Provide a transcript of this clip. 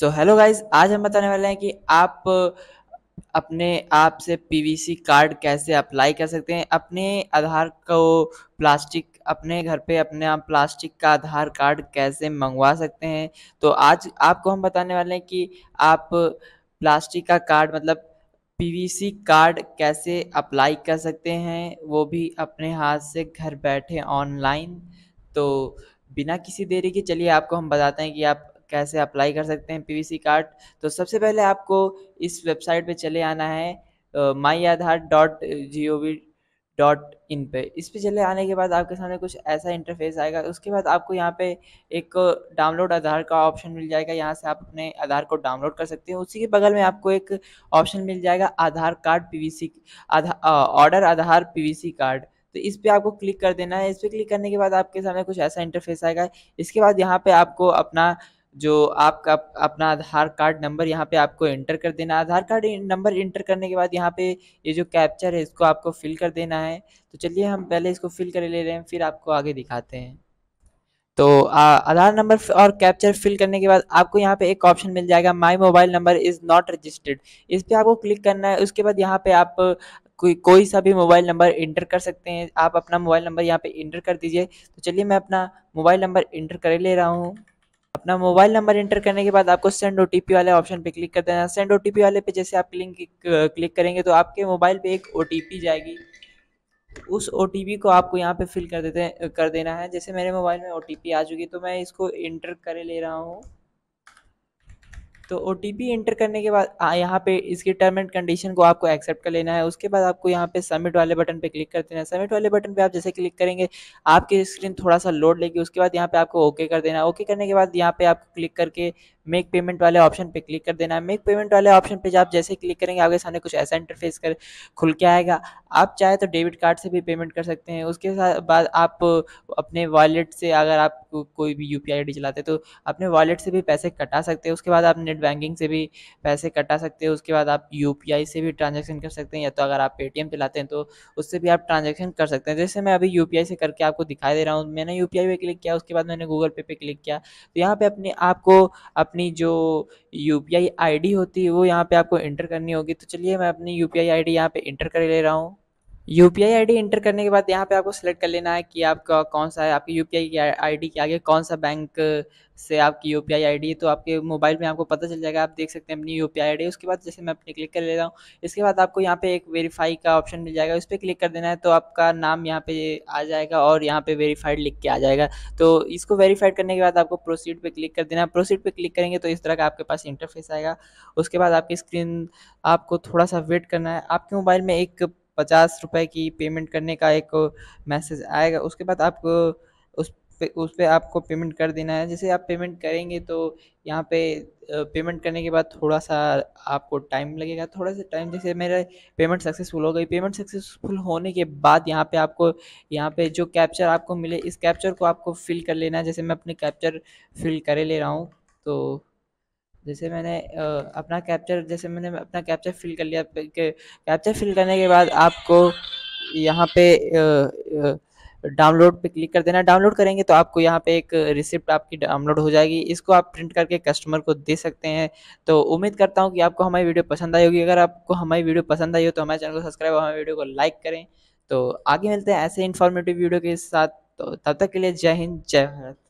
so hello guys आज हम बताने वाले हैं कि आप अपने आप से पीवीसी कार्ड कैसे अप्लाई कर सकते हैं अपने आधार को प्लास्टिक अपने घर पे अपने आप प्लास्टिक का आधार कार्ड कैसे मंगवा सकते हैं तो आज आपको हम बताने वाले हैं कि आप प्लास्टिक का कार्ड मतलब पीवीसी कार्ड कैसे अप्लाई कर सकते हैं वो भी अपने हाथ से घर बैठे ऑनलाइन तो बिना किसी देरी के चलिए आपको हम बताते हैं कि आप कैसे अप्लाई कर सकते हैं पीवीसी कार्ड तो सबसे पहले आपको इस वेबसाइट पे चले आना है my Aadhaar dot G O V dot in पे इस पे चले आने के बाद आपके सामने कुछ ऐसा इंटरफेस आएगा उसके बाद आपको यहाँ पे एक डाउनलोड आधार का ऑप्शन मिल जाएगा यहाँ से आप अपने आधार को डाउनलोड कर सकते हैं उसी के बगल में आपको एक ऑप्शन मिल जाएगा Aadhaar card P V C order Aadhaar P V C card तो इस पर आपको क्लिक कर देना है इस पर क्लिक करने के बाद आपके सामने कुछ ऐसा इंटरफेस आएगा इसके बाद यहाँ पे आपको अपना जो आपका अपना आधार कार्ड नंबर यहाँ पे आपको एंटर कर देना आधार कार्ड नंबर एंटर करने के बाद यहाँ पे ये जो कैप्चर है इसको आपको फिल कर देना है तो चलिए हम पहले इसको फिल कर ले रहे हैं फिर आपको आगे दिखाते हैं तो आधार नंबर और कैप्चर फिल करने के बाद आपको यहाँ पे एक ऑप्शन मिल जाएगा my mobile number is not registered इस पर आपको क्लिक करना है उसके बाद यहाँ पे आप कोई कोई सा भी मोबाइल नंबर इंटर कर सकते हैं आप अपना मोबाइल नंबर यहाँ पे इंटर कर दीजिए तो चलिए मैं अपना मोबाइल नंबर इंटर कर ले रहा हूँ अपना मोबाइल नंबर एंटर करने के बाद आपको सेंड ओ वाले ऑप्शन पे क्लिक कर देना सेंड ओ वाले पे जैसे आप लिंक क्लिक करेंगे तो आपके मोबाइल पे एक ओ जाएगी उस ओ को आपको यहाँ पे फिल कर देते कर देना है जैसे मेरे मोबाइल में ओ आ चुकी तो मैं इसको इंटर कर ले रहा हूँ तो ओ एंटर करने के बाद यहाँ पे इसकी टर्म एंड कंडीशन को आपको एक्सेप्ट कर लेना है उसके बाद आपको यहाँ पे सबमिट वाले बटन पे क्लिक कर देना है सबमिट वाले बटन पे आप जैसे क्लिक करेंगे आपकी स्क्रीन थोड़ा सा लोड लेगी उसके बाद यहाँ पे आपको ओके कर देना है ओके करने के बाद यहाँ पे आपको क्लिक करके मेक पेमेंट वाले ऑप्शन पे क्लिक कर देना है मेक पेमेंट वाले ऑप्शन पे आप जैसे क्लिक करेंगे आपके सामने कुछ ऐसा इंटरफेस कर खुल के आएगा आप चाहे तो डेबिट कार्ड से भी पेमेंट कर सकते हैं उसके साथ बाद आप अपने वॉलेट से अगर आप कोई भी यू पी चलाते हैं तो अपने वॉलेट से भी पैसे कटा सकते हैं उसके बाद आप नेट बैंकिंग से भी पैसे कटा सकते हैं उसके बाद आप यू से भी ट्रांजेक्शन कर सकते हैं या तो अगर आप पेटीएम चलाते हैं तो उससे भी आप ट्रांजेक्शन कर सकते हैं जैसे मैं अभी यू से करके आपको दिखाई दे रहा हूँ मैंने यू पे क्लिक किया उसके बाद मैंने गूगल पे पे क्लिक किया तो यहाँ पर अपने आपको अपने अपनी जो यू पी आई होती है वो यहाँ पे आपको इंटर करनी होगी तो चलिए मैं अपनी यू पी आई यहाँ पे इंटर कर ले रहा हूँ U P I I D enter करने के बाद यहाँ पे आपको सेलेक्ट कर लेना है कि आपका कौन सा है आपकी U P I I D के आगे कौन सा बैंक से आपकी U P I I D तो आपके मोबाइल में आपको पता चल जाएगा आप देख सकते हैं अपनी U P I I D उसके बाद जैसे मैं अपने क्लिक कर ले रहा हूँ इसके बाद आपको यहाँ पे एक वेरीफाई का ऑप्शन मिल जाएगा उस पर क्लिक कर देना है तो आपका नाम यहाँ पे आ जाएगा और यहाँ पे वेरीफाइड लिख के आ जाएगा तो इसको वेरीफाइड करने के बाद आपको प्रोसीड पे क्लिक कर देना है प्रोसीड पे क्लिक करेंगे तो इस तरह का आपके पास इंटरफेस आएगा उसके बाद आपकी स्क्रीन आपको थोड़ा सा वेट करना है आपके मोबाइल में एक पचास रुपये की पेमेंट करने का एक मैसेज आएगा उसके बाद आप उस पर उस पर आपको पेमेंट कर देना है जैसे आप पेमेंट करेंगे तो यहाँ पे पेमेंट करने के बाद थोड़ा सा आपको टाइम लगेगा थोड़ा सा टाइम जैसे मेरे पेमेंट सक्सेसफुल हो गई पेमेंट सक्सेसफुल होने के बाद यहाँ पे आपको यहाँ पे जो कैप्चर आपको मिले इस कैप्चर को आपको फिल कर लेना है जैसे मैं अपने कैप्चर फिल कर ले रहा हूँ तो जैसे मैंने अपना कैप्चर जैसे मैंने अपना कैप्चर फिल कर लिया कैप्चर फिल करने के बाद आपको यहाँ पे डाउनलोड पे क्लिक कर देना डाउनलोड करेंगे तो आपको यहाँ पे एक रिसिप्ट आपकी डाउनलोड हो जाएगी इसको आप प्रिंट करके कस्टमर को दे सकते हैं तो उम्मीद करता हूँ कि आपको हमारी वीडियो पसंद आई होगी अगर आपको हमारी वीडियो पसंद आई हो तो हमारे चैनल को सब्सक्राइब और हमारे वीडियो को लाइक करें तो आगे मिलते हैं ऐसे इन्फॉर्मेटिव वीडियो के साथ तो तब तक के लिए जय हिंद जय भारत